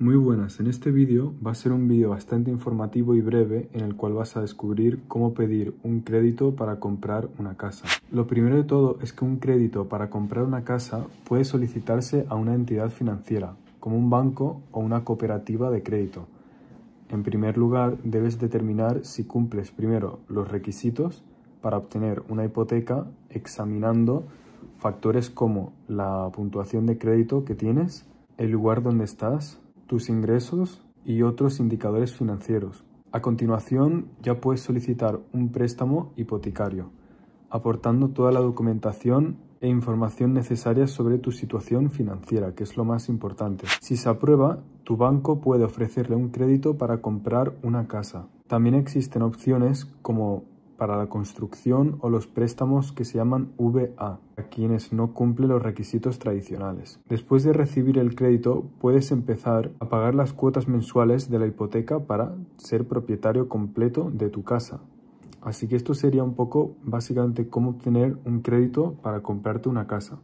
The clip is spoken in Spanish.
Muy buenas, en este vídeo va a ser un vídeo bastante informativo y breve en el cual vas a descubrir cómo pedir un crédito para comprar una casa. Lo primero de todo es que un crédito para comprar una casa puede solicitarse a una entidad financiera, como un banco o una cooperativa de crédito. En primer lugar, debes determinar si cumples primero los requisitos para obtener una hipoteca examinando factores como la puntuación de crédito que tienes, el lugar donde estás, tus ingresos y otros indicadores financieros. A continuación, ya puedes solicitar un préstamo hipotecario, aportando toda la documentación e información necesaria sobre tu situación financiera, que es lo más importante. Si se aprueba, tu banco puede ofrecerle un crédito para comprar una casa. También existen opciones como para la construcción o los préstamos que se llaman VA, a quienes no cumplen los requisitos tradicionales. Después de recibir el crédito, puedes empezar a pagar las cuotas mensuales de la hipoteca para ser propietario completo de tu casa. Así que esto sería un poco básicamente cómo obtener un crédito para comprarte una casa.